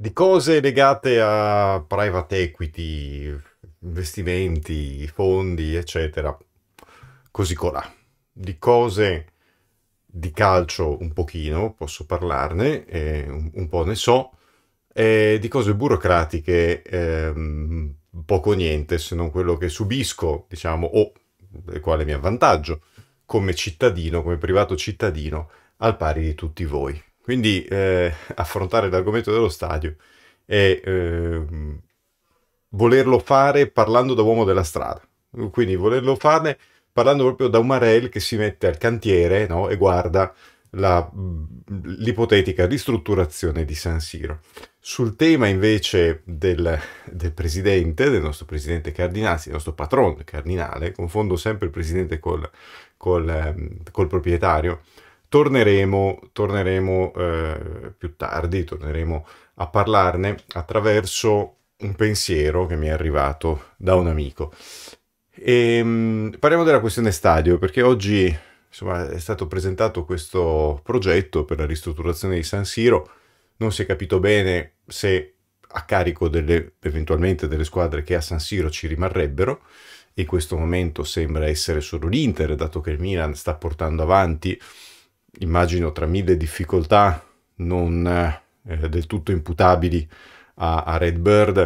di cose legate a private equity, investimenti, fondi, eccetera, così colà. Di cose di calcio un pochino, posso parlarne, eh, un, un, po' ne so, eh, di cose burocratiche ehm, poco niente, se non quello che subisco, diciamo, o del quale mi avvantaggio come cittadino, come privato cittadino, al pari di tutti voi. Quindi eh, affrontare l'argomento dello stadio è eh, volerlo fare parlando da uomo della strada, quindi volerlo fare parlando proprio da un Marel che si mette al cantiere no? e guarda l'ipotetica ristrutturazione di San Siro. Sul tema invece del, del presidente, del nostro presidente cardinale, del nostro patron cardinale, confondo sempre il presidente col, col, ehm, col proprietario, Torneremo, torneremo eh, più tardi, torneremo a parlarne attraverso un pensiero che mi è arrivato da un amico. E, ehm, parliamo della questione stadio, perché oggi insomma, è stato presentato questo progetto per la ristrutturazione di San Siro, non si è capito bene se a carico delle, eventualmente delle squadre che a San Siro ci rimarrebbero, in questo momento sembra essere solo l'Inter, dato che il Milan sta portando avanti immagino tra mille difficoltà non eh, del tutto imputabili a, a Red Bird,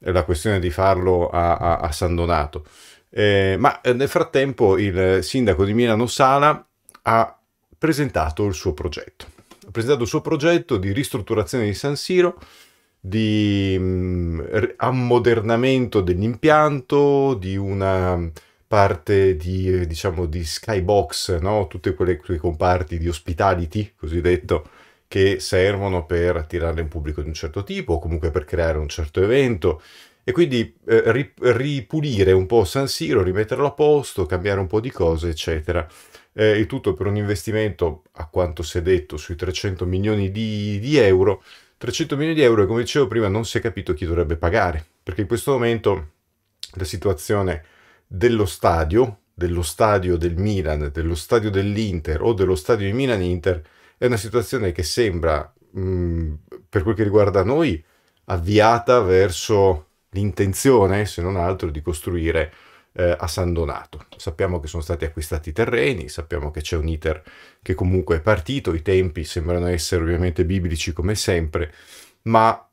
eh, la questione di farlo a, a, a San Donato. Eh, ma eh, nel frattempo il sindaco di Milano Sala ha presentato il suo progetto. Ha presentato il suo progetto di ristrutturazione di San Siro, di mm, ammodernamento dell'impianto, di una parte di, eh, diciamo, di skybox, no? tutti quei comparti di hospitality, cosiddetto, che servono per attirare un pubblico di un certo tipo, o comunque per creare un certo evento, e quindi eh, ripulire un po' San Siro, rimetterlo a posto, cambiare un po' di cose, eccetera. Eh, il tutto per un investimento, a quanto si è detto, sui 300 milioni di, di euro. 300 milioni di euro e come dicevo prima non si è capito chi dovrebbe pagare, perché in questo momento la situazione è dello stadio, dello stadio del Milan, dello stadio dell'Inter o dello stadio di Milan-Inter è una situazione che sembra, mh, mm, per quel che riguarda noi, avviata verso l'intenzione, se non altro, di costruire eh, a San Donato. Sappiamo che sono stati acquistati i terreni, sappiamo che c'è un iter che comunque è partito, i tempi sembrano essere ovviamente biblici come sempre, ma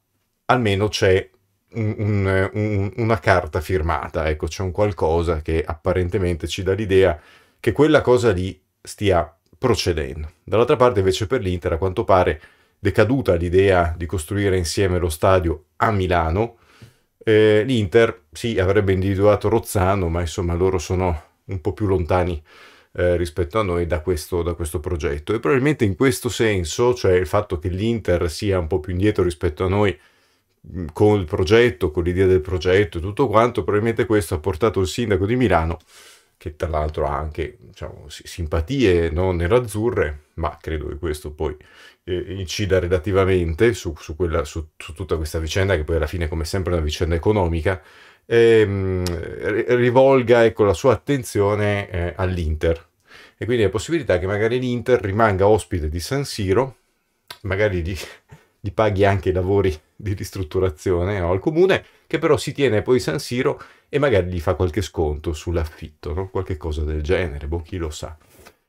almeno c'è un, un, un, una carta firmata, ecco, c'è un qualcosa che apparentemente ci dà l'idea che quella cosa lì stia procedendo. Dall'altra parte invece per l'Inter a quanto pare decaduta l'idea di costruire insieme lo stadio a Milano, eh, l'Inter sì avrebbe individuato Rozzano, ma insomma loro sono un po' più lontani eh, rispetto a noi da questo, da questo progetto e probabilmente in questo senso, cioè il fatto che l'Inter sia un po' più indietro rispetto a noi Mm, con il progetto, con l'idea del progetto e tutto quanto, probabilmente questo ha portato il sindaco di Milano, che tra l'altro ha anche diciamo, simpatie non nerazzurre, ma credo che questo poi eh, incida relativamente su, su, quella, su, su, tutta questa vicenda, che poi alla fine come sempre è una vicenda economica, ehm, rivolga ecco, la sua attenzione eh, all'Inter. E quindi la possibilità che magari l'Inter rimanga ospite di San Siro, magari di gli paghi anche i lavori di ristrutturazione no? al comune, che però si tiene poi San Siro e magari gli fa qualche sconto sull'affitto, no? qualche cosa del genere, boh, chi lo sa.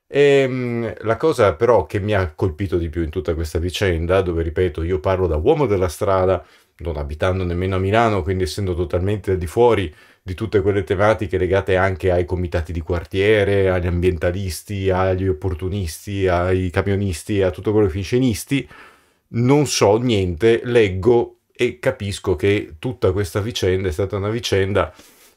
E, ehm, la cosa però che mi ha colpito di più in tutta questa vicenda, dove ripeto io parlo da uomo della strada, non abitando nemmeno a Milano, quindi essendo totalmente al di fuori di tutte quelle tematiche legate anche ai comitati di quartiere, agli ambientalisti, agli opportunisti, ai camionisti, a tutto quello che finisce in non so niente, leggo e capisco che tutta questa vicenda è stata una vicenda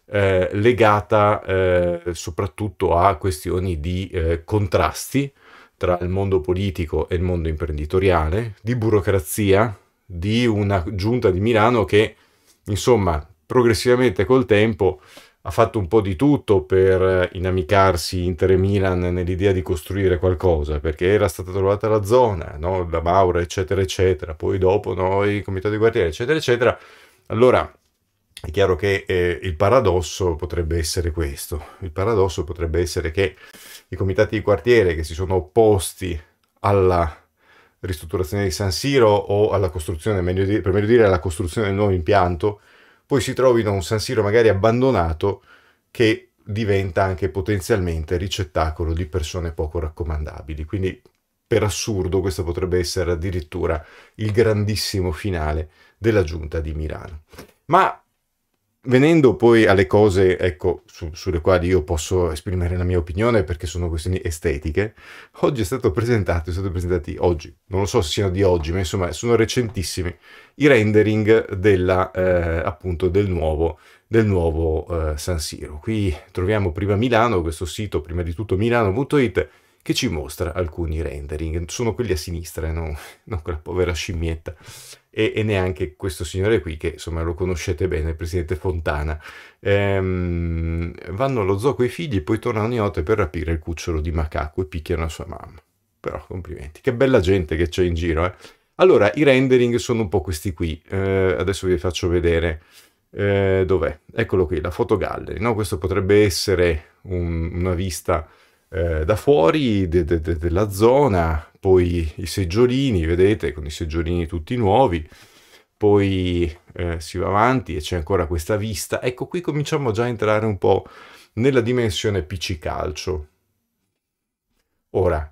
eh, legata eh, soprattutto a questioni di eh, contrasti tra il mondo politico e il mondo imprenditoriale, di burocrazia, di una giunta di Milano che, insomma, progressivamente col tempo ha fatto un po' di tutto per inamicarsi Inter e Milan nell'idea di costruire qualcosa, perché era stata trovata la zona, no? la Maura, eccetera, eccetera, poi dopo noi, il comitato di quartiere, eccetera, eccetera. Allora, è chiaro che eh, il paradosso potrebbe essere questo, il paradosso potrebbe essere che i comitati di quartiere che si sono opposti alla ristrutturazione di San Siro o alla costruzione, meglio di, per meglio dire alla costruzione del nuovo impianto, poi si trovino un San Siro magari abbandonato che diventa anche potenzialmente ricettacolo di persone poco raccomandabili. Quindi per assurdo questo potrebbe essere addirittura il grandissimo finale della giunta di Milano. Ma Venendo poi alle cose ecco, su, sulle quali io posso esprimere la mia opinione perché sono questioni estetiche, oggi è stato presentato, è stato presentati oggi, non lo so se siano di oggi, ma insomma sono recentissimi, i rendering della, eh, appunto del nuovo, del nuovo eh, San Siro. Qui troviamo prima Milano, questo sito prima di tutto milano.it che ci mostra alcuni rendering, sono quelli a sinistra eh, non, non quella povera scimmietta e, e, neanche questo signore qui, che insomma lo conoscete bene, il presidente Fontana. Ehm, vanno allo zoo coi figli, e poi tornano in notte per rapire il cucciolo di macaco e picchiano la sua mamma. Però complimenti, che bella gente che c'è in giro, eh. Allora, i rendering sono un po' questi qui, eh, adesso vi faccio vedere. Eh, dov'è? Eccolo qui, la fotogallery, no? Questo potrebbe essere un, una vista eh, da fuori de, de, de, della zona, poi i seggiolini, vedete, con i seggiolini tutti nuovi, poi eh, si va avanti e c'è ancora questa vista. Ecco, qui cominciamo già a entrare un po' nella dimensione PC Calcio. Ora,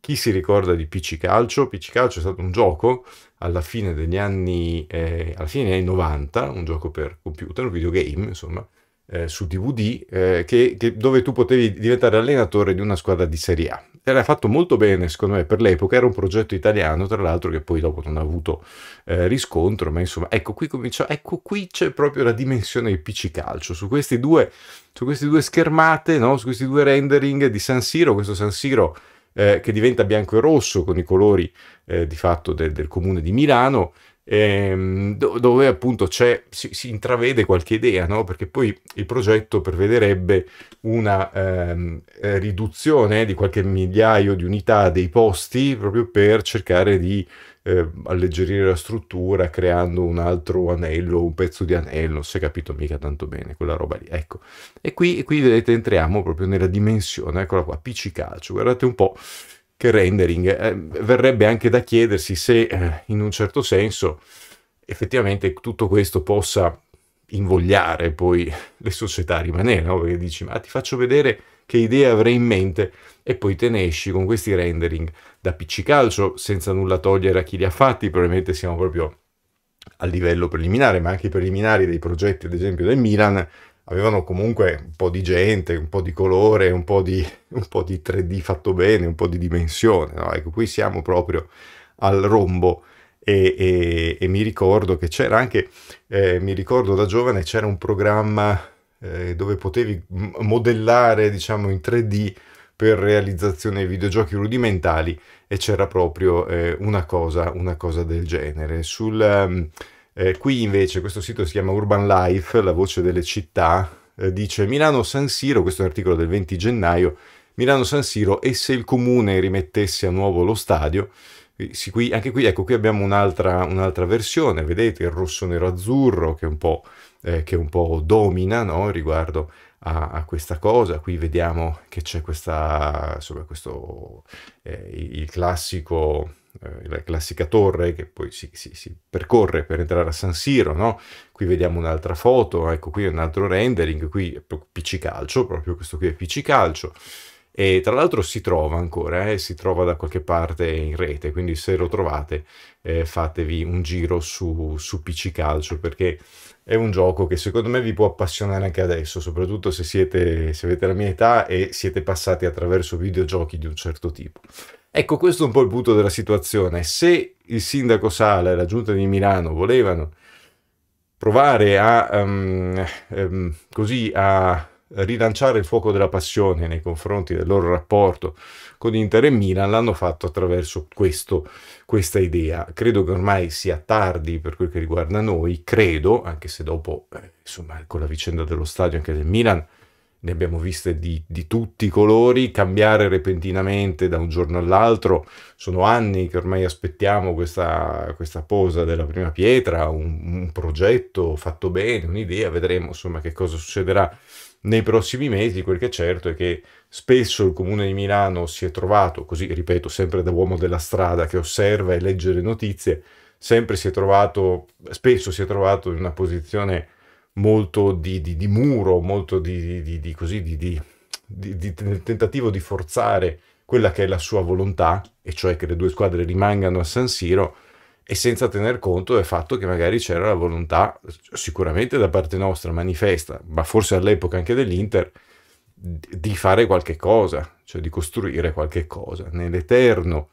chi si ricorda di PC Calcio? PC Calcio è stato un gioco alla fine degli anni, eh, alla fine degli anni 90, un gioco per computer, un videogame, insomma, eh, su DVD eh, che, che, dove tu potevi diventare allenatore di una squadra di Serie A. Era fatto molto bene, secondo me, per l'epoca, era un progetto italiano, tra l'altro, che poi dopo non ha avuto eh, riscontro, ma insomma, ecco qui, comincia, ecco qui c'è proprio la dimensione del PC calcio, su, questi due, su queste due schermate, no? su questi due rendering di San Siro, questo San Siro eh, che diventa bianco e rosso con i colori eh, di fatto del, del comune di Milano, ehm, do- dove appunto c'è, si, si, intravede qualche idea, no? perché poi il progetto prevederebbe una ehm, riduzione di qualche migliaio di unità dei posti proprio per cercare di eh, alleggerire la struttura creando un altro anello, un pezzo di anello, non si è capito mica tanto bene quella roba lì. Ecco, e qui, qui vedete entriamo proprio nella dimensione, eccola qua, PC calcio, guardate un po' che rendering. Eh, verrebbe anche da chiedersi se eh, in un certo senso effettivamente tutto questo possa invogliare poi le società a rimanere, no? perché dici ma ti faccio vedere che idea avrei in mente e poi te ne esci con questi rendering da piccicalcio senza nulla togliere a chi li ha fatti, probabilmente siamo proprio a livello preliminare, ma anche i preliminari dei progetti ad esempio del Milan avevano comunque un po' di gente, un po' di colore, un po' di, un po di 3D fatto bene, un po' di dimensione. No? Ecco, qui siamo proprio al rombo. E, e, e mi ricordo che c'era anche, eh, mi ricordo da giovane c'era un programma eh, dove potevi modellare, diciamo, in 3D per realizzazione di videogiochi rudimentali e c'era proprio eh, una, cosa, una cosa del genere. Sul, ehm, eh, qui invece questo sito si chiama Urban Life, la voce delle città, eh, dice Milano San Siro, questo è un articolo del 20 gennaio, Milano San Siro e se il comune rimettesse a nuovo lo stadio, eh, sì, qui, anche qui, ecco, qui abbiamo un'altra, un'altra, versione, vedete il rosso nero azzurro che un eh, che un po domina no? riguardo a, a, questa cosa, qui vediamo che c'è questa, insomma, questo, eh, il classico eh, la classica torre che poi si, si, si, percorre per entrare a San Siro, no? Qui vediamo un'altra foto, ecco qui un altro rendering, qui PC Calcio, proprio questo qui è PC Calcio. E tra l'altro si trova ancora, eh, si trova da qualche parte in rete, quindi se lo trovate eh, fatevi un giro su, su PC Calcio perché è un gioco che secondo me vi può appassionare anche adesso, soprattutto se, siete, se avete la mia età e siete passati attraverso videogiochi di un certo tipo. Ecco, questo è un po' il punto della situazione. Se il sindaco Sala e la giunta di Milano volevano provare a, um, um, così a rilanciare il fuoco della passione nei confronti del loro rapporto con Inter e Milan l'hanno fatto attraverso questo, questa idea. Credo che ormai sia tardi per quel che riguarda noi, credo, anche se dopo, eh, insomma, con la vicenda dello stadio anche del Milan, ne abbiamo viste di, di tutti i colori, cambiare repentinamente da un giorno all'altro, sono anni che ormai aspettiamo questa, questa posa della prima pietra, un, un progetto fatto bene, un'idea, vedremo insomma che cosa succederà nei prossimi mesi quel che è certo è che spesso il comune di Milano si è trovato, così ripeto sempre da uomo della strada che osserva e legge le notizie, sempre si è trovato, spesso si è trovato in una posizione molto di, di, di muro, molto di, di così, di, nel tentativo di forzare quella che è la sua volontà, e cioè che le due squadre rimangano a San Siro, e senza tener conto del fatto che magari c'era la volontà, sicuramente da parte nostra, manifesta, ma forse all'epoca anche dell'Inter, di fare qualche cosa, cioè di costruire qualche cosa, nell'eterno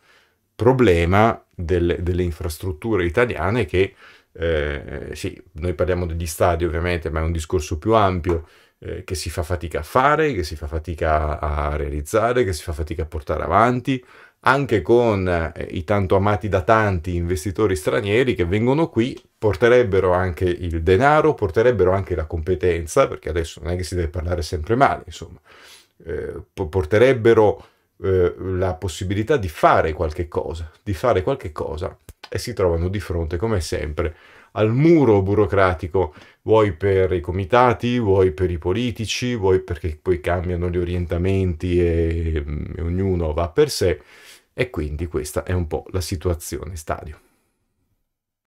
problema delle, delle infrastrutture italiane che, eh, sì, noi parliamo degli stadi ovviamente, ma è un discorso più ampio, eh, che si fa fatica a fare, che si fa fatica a realizzare, che si fa fatica a portare avanti, anche con eh, i tanto amati da tanti investitori stranieri che vengono qui, porterebbero anche il denaro, porterebbero anche la competenza, perché adesso non è che si deve parlare sempre male, insomma, eh, porterebbero eh, la possibilità di fare qualche cosa, di fare qualche cosa e si trovano di fronte, come sempre, al muro burocratico, vuoi per i comitati, vuoi per i politici, vuoi perché poi cambiano gli orientamenti e, mm, e ognuno va per sé. E quindi questa è un po' la situazione stadio.